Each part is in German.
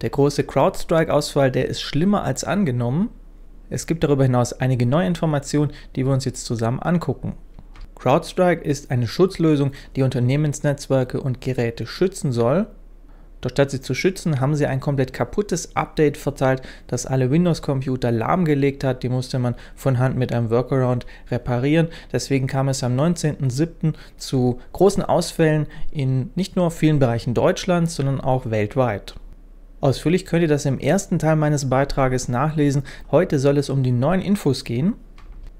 Der große CrowdStrike-Ausfall, der ist schlimmer als angenommen. Es gibt darüber hinaus einige neue Informationen, die wir uns jetzt zusammen angucken. CrowdStrike ist eine Schutzlösung, die Unternehmensnetzwerke und Geräte schützen soll. Doch statt sie zu schützen, haben sie ein komplett kaputtes Update verteilt, das alle Windows-Computer lahmgelegt hat. Die musste man von Hand mit einem Workaround reparieren. Deswegen kam es am 19.07. zu großen Ausfällen in nicht nur vielen Bereichen Deutschlands, sondern auch weltweit. Ausführlich könnt ihr das im ersten Teil meines Beitrages nachlesen. Heute soll es um die neuen Infos gehen.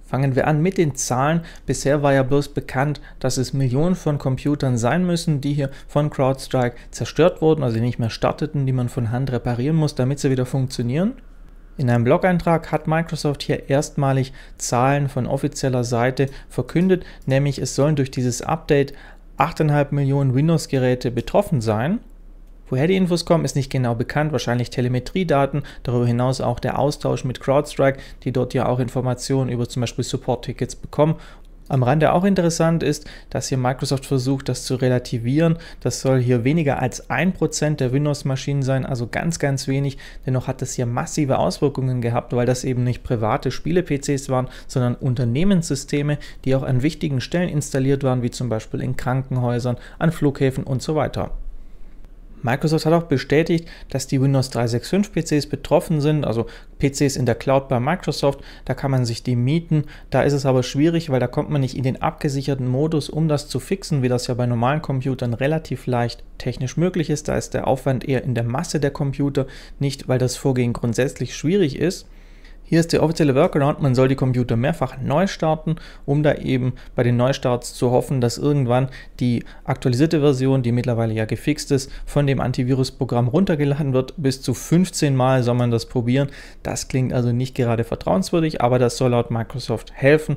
Fangen wir an mit den Zahlen. Bisher war ja bloß bekannt, dass es Millionen von Computern sein müssen, die hier von CrowdStrike zerstört wurden, also nicht mehr starteten, die man von Hand reparieren muss, damit sie wieder funktionieren. In einem Blog-Eintrag hat Microsoft hier erstmalig Zahlen von offizieller Seite verkündet, nämlich es sollen durch dieses Update 8,5 Millionen Windows-Geräte betroffen sein. Woher die Infos kommen, ist nicht genau bekannt, wahrscheinlich Telemetriedaten, darüber hinaus auch der Austausch mit CrowdStrike, die dort ja auch Informationen über zum Beispiel Support-Tickets bekommen am Rande auch interessant ist, dass hier Microsoft versucht, das zu relativieren. Das soll hier weniger als 1% der Windows-Maschinen sein, also ganz, ganz wenig. Dennoch hat das hier massive Auswirkungen gehabt, weil das eben nicht private Spiele-PCs waren, sondern Unternehmenssysteme, die auch an wichtigen Stellen installiert waren, wie zum Beispiel in Krankenhäusern, an Flughäfen und so weiter. Microsoft hat auch bestätigt, dass die Windows 365 PCs betroffen sind, also PCs in der Cloud bei Microsoft, da kann man sich die mieten, da ist es aber schwierig, weil da kommt man nicht in den abgesicherten Modus, um das zu fixen, wie das ja bei normalen Computern relativ leicht technisch möglich ist, da ist der Aufwand eher in der Masse der Computer, nicht weil das Vorgehen grundsätzlich schwierig ist. Hier ist der offizielle Workaround, man soll die Computer mehrfach neu starten, um da eben bei den Neustarts zu hoffen, dass irgendwann die aktualisierte Version, die mittlerweile ja gefixt ist, von dem Antivirusprogramm runtergeladen wird. Bis zu 15 Mal soll man das probieren. Das klingt also nicht gerade vertrauenswürdig, aber das soll laut Microsoft helfen,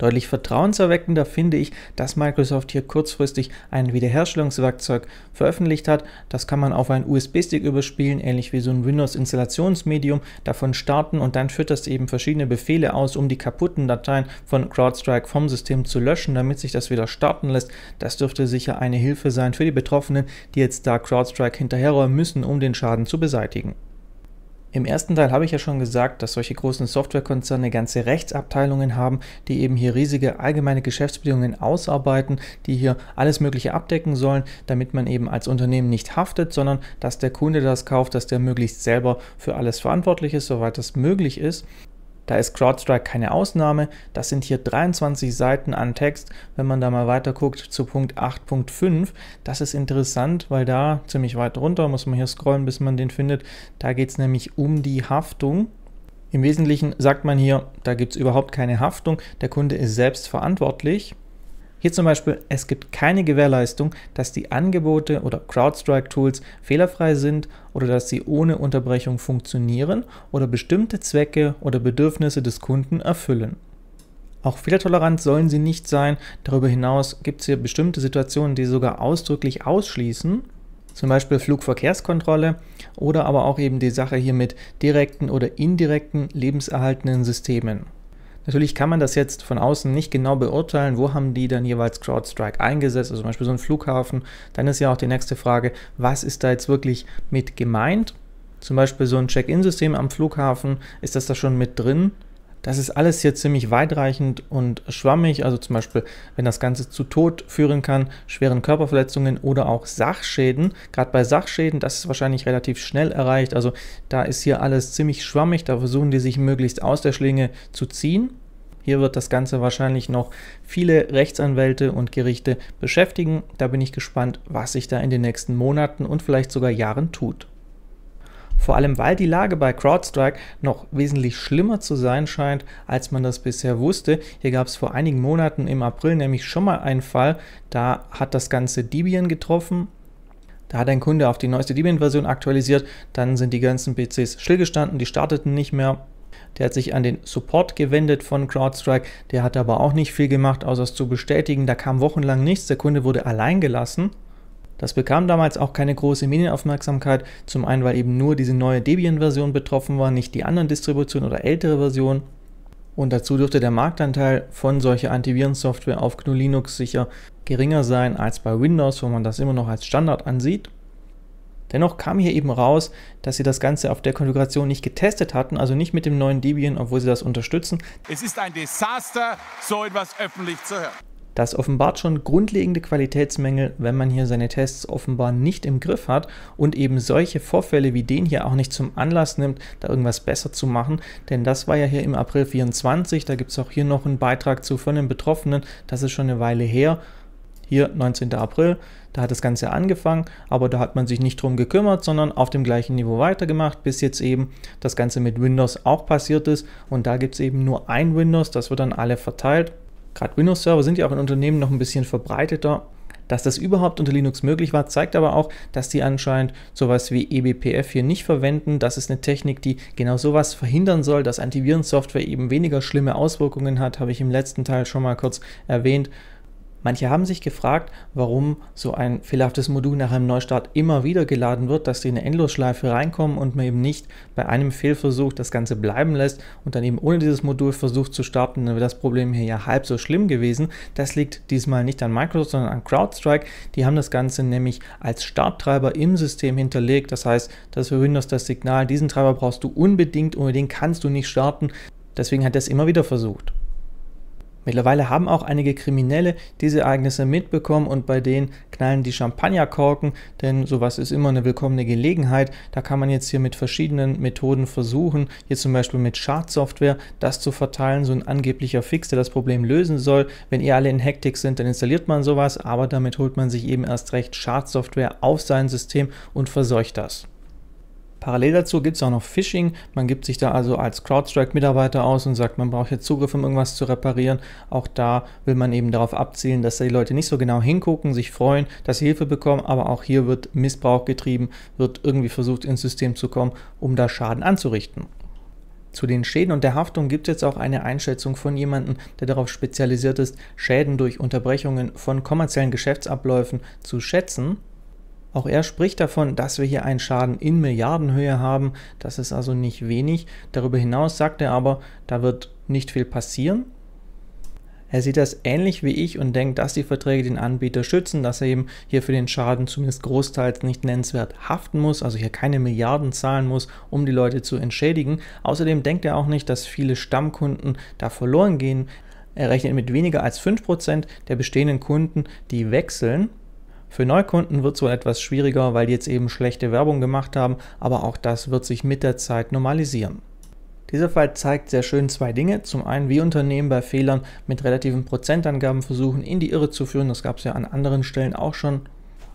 Deutlich vertrauenserweckender finde ich, dass Microsoft hier kurzfristig ein Wiederherstellungswerkzeug veröffentlicht hat. Das kann man auf einen USB-Stick überspielen, ähnlich wie so ein Windows-Installationsmedium, davon starten und dann führt das eben verschiedene Befehle aus, um die kaputten Dateien von CrowdStrike vom System zu löschen, damit sich das wieder starten lässt. Das dürfte sicher eine Hilfe sein für die Betroffenen, die jetzt da CrowdStrike hinterherräumen müssen, um den Schaden zu beseitigen. Im ersten Teil habe ich ja schon gesagt, dass solche großen Softwarekonzerne ganze Rechtsabteilungen haben, die eben hier riesige allgemeine Geschäftsbedingungen ausarbeiten, die hier alles Mögliche abdecken sollen, damit man eben als Unternehmen nicht haftet, sondern dass der Kunde das kauft, dass der möglichst selber für alles verantwortlich ist, soweit das möglich ist. Da ist CrowdStrike keine Ausnahme. Das sind hier 23 Seiten an Text. Wenn man da mal weiter guckt zu Punkt 8.5, das ist interessant, weil da ziemlich weit runter muss man hier scrollen, bis man den findet. Da geht es nämlich um die Haftung. Im Wesentlichen sagt man hier, da gibt es überhaupt keine Haftung. Der Kunde ist selbst verantwortlich. Hier zum Beispiel, es gibt keine Gewährleistung, dass die Angebote oder CrowdStrike-Tools fehlerfrei sind oder dass sie ohne Unterbrechung funktionieren oder bestimmte Zwecke oder Bedürfnisse des Kunden erfüllen. Auch fehlertolerant sollen sie nicht sein. Darüber hinaus gibt es hier bestimmte Situationen, die sogar ausdrücklich ausschließen, zum Beispiel Flugverkehrskontrolle oder aber auch eben die Sache hier mit direkten oder indirekten lebenserhaltenden Systemen. Natürlich kann man das jetzt von außen nicht genau beurteilen, wo haben die dann jeweils CrowdStrike eingesetzt, also zum Beispiel so ein Flughafen. Dann ist ja auch die nächste Frage, was ist da jetzt wirklich mit gemeint? Zum Beispiel so ein Check-in-System am Flughafen, ist das da schon mit drin? Das ist alles hier ziemlich weitreichend und schwammig, also zum Beispiel, wenn das Ganze zu Tod führen kann, schweren Körperverletzungen oder auch Sachschäden. Gerade bei Sachschäden, das ist wahrscheinlich relativ schnell erreicht, also da ist hier alles ziemlich schwammig, da versuchen die sich möglichst aus der Schlinge zu ziehen. Hier wird das Ganze wahrscheinlich noch viele Rechtsanwälte und Gerichte beschäftigen. Da bin ich gespannt, was sich da in den nächsten Monaten und vielleicht sogar Jahren tut. Vor allem, weil die Lage bei CrowdStrike noch wesentlich schlimmer zu sein scheint, als man das bisher wusste. Hier gab es vor einigen Monaten im April nämlich schon mal einen Fall, da hat das ganze Debian getroffen. Da hat ein Kunde auf die neueste Debian-Version aktualisiert, dann sind die ganzen PCs stillgestanden, die starteten nicht mehr. Der hat sich an den Support gewendet von CrowdStrike, der hat aber auch nicht viel gemacht, außer es zu bestätigen. Da kam wochenlang nichts, der Kunde wurde allein gelassen. Das bekam damals auch keine große Medienaufmerksamkeit, zum einen weil eben nur diese neue Debian-Version betroffen war, nicht die anderen Distributionen oder ältere Versionen. Und dazu dürfte der Marktanteil von solcher Antivirensoftware auf GNU Linux sicher geringer sein als bei Windows, wo man das immer noch als Standard ansieht. Dennoch kam hier eben raus, dass sie das Ganze auf der Konfiguration nicht getestet hatten, also nicht mit dem neuen Debian, obwohl sie das unterstützen. Es ist ein Desaster, so etwas öffentlich zu hören. Das offenbart schon grundlegende Qualitätsmängel, wenn man hier seine Tests offenbar nicht im Griff hat und eben solche Vorfälle wie den hier auch nicht zum Anlass nimmt, da irgendwas besser zu machen. Denn das war ja hier im April 24, da gibt es auch hier noch einen Beitrag zu von den Betroffenen, das ist schon eine Weile her hier 19. April, da hat das Ganze angefangen, aber da hat man sich nicht drum gekümmert, sondern auf dem gleichen Niveau weitergemacht, bis jetzt eben das Ganze mit Windows auch passiert ist und da gibt es eben nur ein Windows, das wird dann alle verteilt gerade Windows-Server sind ja auch in Unternehmen noch ein bisschen verbreiteter. Dass das überhaupt unter Linux möglich war, zeigt aber auch, dass die anscheinend sowas wie eBPF hier nicht verwenden. Das ist eine Technik, die genau sowas verhindern soll, dass Antivirensoftware eben weniger schlimme Auswirkungen hat, habe ich im letzten Teil schon mal kurz erwähnt. Manche haben sich gefragt, warum so ein fehlerhaftes Modul nach einem Neustart immer wieder geladen wird, dass die in eine Endlosschleife reinkommen und man eben nicht bei einem Fehlversuch das Ganze bleiben lässt und dann eben ohne dieses Modul versucht zu starten, dann wäre das Problem hier ja halb so schlimm gewesen. Das liegt diesmal nicht an Microsoft, sondern an CrowdStrike. Die haben das Ganze nämlich als Starttreiber im System hinterlegt. Das heißt, das für Windows das Signal, diesen Treiber brauchst du unbedingt, ohne den kannst du nicht starten. Deswegen hat er es immer wieder versucht. Mittlerweile haben auch einige Kriminelle diese Ereignisse mitbekommen und bei denen knallen die Champagnerkorken, denn sowas ist immer eine willkommene Gelegenheit. Da kann man jetzt hier mit verschiedenen Methoden versuchen, hier zum Beispiel mit Schadsoftware das zu verteilen, so ein angeblicher Fix, der das Problem lösen soll. Wenn ihr alle in Hektik sind, dann installiert man sowas, aber damit holt man sich eben erst recht Schadsoftware auf sein System und verseucht das. Parallel dazu gibt es auch noch Phishing. Man gibt sich da also als CrowdStrike-Mitarbeiter aus und sagt, man braucht jetzt Zugriff, um irgendwas zu reparieren. Auch da will man eben darauf abzielen, dass die Leute nicht so genau hingucken, sich freuen, dass sie Hilfe bekommen, aber auch hier wird Missbrauch getrieben, wird irgendwie versucht, ins System zu kommen, um da Schaden anzurichten. Zu den Schäden und der Haftung gibt es jetzt auch eine Einschätzung von jemandem, der darauf spezialisiert ist, Schäden durch Unterbrechungen von kommerziellen Geschäftsabläufen zu schätzen. Auch er spricht davon, dass wir hier einen Schaden in Milliardenhöhe haben. Das ist also nicht wenig. Darüber hinaus sagt er aber, da wird nicht viel passieren. Er sieht das ähnlich wie ich und denkt, dass die Verträge den Anbieter schützen, dass er eben hier für den Schaden zumindest großteils nicht nennenswert haften muss, also hier keine Milliarden zahlen muss, um die Leute zu entschädigen. Außerdem denkt er auch nicht, dass viele Stammkunden da verloren gehen. Er rechnet mit weniger als 5% der bestehenden Kunden, die wechseln. Für Neukunden wird es wohl etwas schwieriger, weil die jetzt eben schlechte Werbung gemacht haben, aber auch das wird sich mit der Zeit normalisieren. Dieser Fall zeigt sehr schön zwei Dinge. Zum einen, wie Unternehmen bei Fehlern mit relativen Prozentangaben versuchen, in die Irre zu führen. Das gab es ja an anderen Stellen auch schon.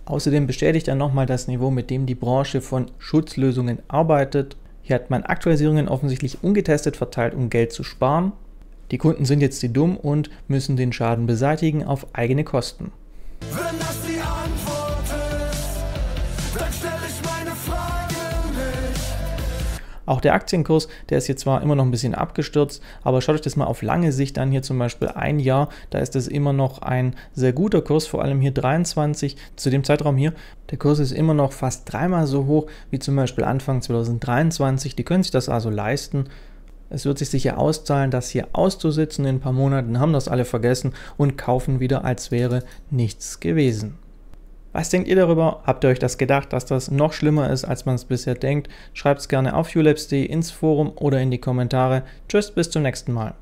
Außerdem bestätigt er nochmal das Niveau, mit dem die Branche von Schutzlösungen arbeitet. Hier hat man Aktualisierungen offensichtlich ungetestet verteilt, um Geld zu sparen. Die Kunden sind jetzt die dumm und müssen den Schaden beseitigen auf eigene Kosten. Auch der Aktienkurs, der ist jetzt zwar immer noch ein bisschen abgestürzt, aber schaut euch das mal auf lange Sicht an. Hier zum Beispiel ein Jahr, da ist das immer noch ein sehr guter Kurs, vor allem hier 23 zu dem Zeitraum hier. Der Kurs ist immer noch fast dreimal so hoch wie zum Beispiel Anfang 2023. Die können sich das also leisten. Es wird sich sicher auszahlen, das hier auszusitzen. In ein paar Monaten haben das alle vergessen und kaufen wieder, als wäre nichts gewesen. Was denkt ihr darüber? Habt ihr euch das gedacht, dass das noch schlimmer ist, als man es bisher denkt? Schreibt es gerne auf ulabs.de ins Forum oder in die Kommentare. Tschüss, bis zum nächsten Mal.